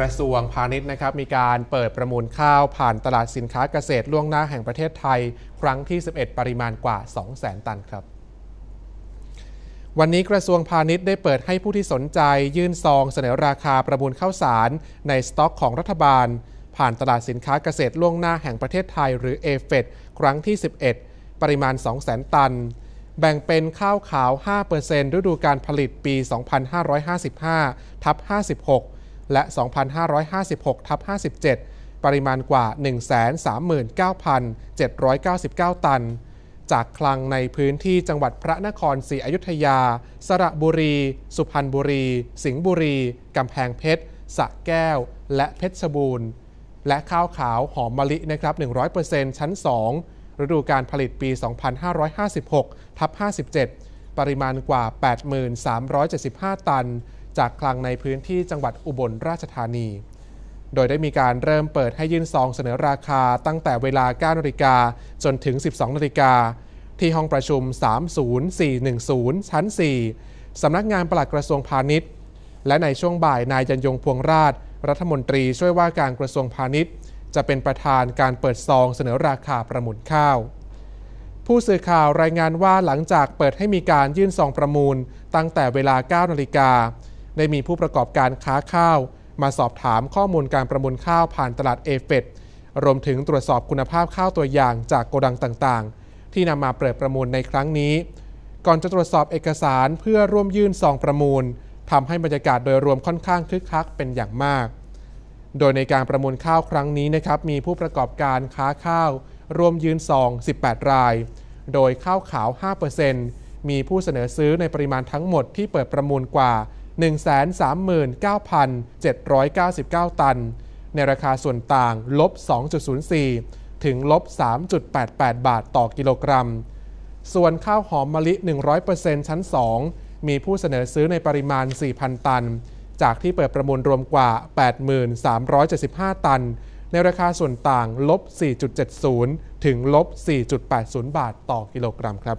กระทรวงพาณิชย์นะครับมีการเปิดประมูลข้าวผ่านตลาดสินค้าเกษตรล่วงหน้าแห่งประเทศไทย ครั้งที่ 11 ปริมาณกว่า 200,000ตันครับ วันนี้กระทรวงพาณิชย์ได้เปิดให้ผู้ที่สนใจยื่นซองเสนอราคาประมูลข้าวสารในสต็อกของรัฐบาล ผ่านตลาดสินค้าเกษตรล่วงหน้าแห่งประเทศไทยหรือเอเฟครั้งที่11ปริมาณ 200,000 ตัน แบ่งเป็นข้าวขาว5%ฤดูการผลิตปี 2555ทับ56และ 2,556 ทับ 57 ปริมาณกว่า 139,799 ตัน จากคลังในพื้นที่จังหวัดพระนครศรีอยุธยา สระบุรี สุพรรณบุรี สิงห์บุรี กำแพงเพชร สะแก้ว และเพชรบูรณ์ และข้าวขาวหอมมะลินะครับ 100%ชั้น2ฤดูการผลิตปี 2556 ทับ 57 ปริมาณกว่า 8375 ตันจากคลังในพื้นที่จังหวัดอุบลราชธานี โดยได้มีการเริ่มเปิดให้ยื่นซองเสนอราคาตั้งแต่เวลา9นาฬิกาจนถึง 12นาฬิกาที่ห้องประชุม 30410 ชั้น 4 สำนักงานปลัดกระทรวงพาณิชย์ และในช่วงบ่ายนายยันยงพวงราช รัฐมนตรีช่วยว่าการกระทรวงพาณิชย์ จะเป็นประธานการเปิดซองเสนอราคาประมูลข้าว ผู้สื่อข่าวรายงานว่าหลังจากเปิดให้มีการยื่นซองประมูล ตั้งแต่เวลา9นาฬิกาได้มีผู้ประกอบการค้าข้าว มาสอบถามข้อมูลการประมูลข้าวผ่านตลาดเอเฟดรวมถึงตรวจสอบคุณภาพข้าวตัวอย่างจากโกดังต่างๆ ที่นำมาเปิดประมูลในครั้งนี้ ก่อนจะตรวจสอบเอกสารเพื่อร่วมยื่นซองประมูลทำให้บรรยากาศโดยรวมค่อนข้างคึกคักเป็นอย่างมาก โดยในการประมูลข้าวครั้งนี้นะครับมีผู้ประกอบการค้าข้าวร่วมยื่นซอง18ราย โดยข้าวขาว5%มีผู้เสนอซื้อในปริมาณทั้งหมดที่เปิดประมูลกว่า139,799 ตัน ในราคาส่วนต่างลบ 2.04 ถึงลบ 3.88 บาทต่อกิโลกรัม ส่วนข้าวหอมมะลิ 100%ชั้น 2 มีผู้เสนอซื้อในปริมาณ 4,000 ตัน จากที่เปิดประมูลรวมกว่า 8,375 ตัน ในราคาส่วนต่างลบ 4.70 ถึงลบ 4.80 บาทต่อกิโลกรัมครับ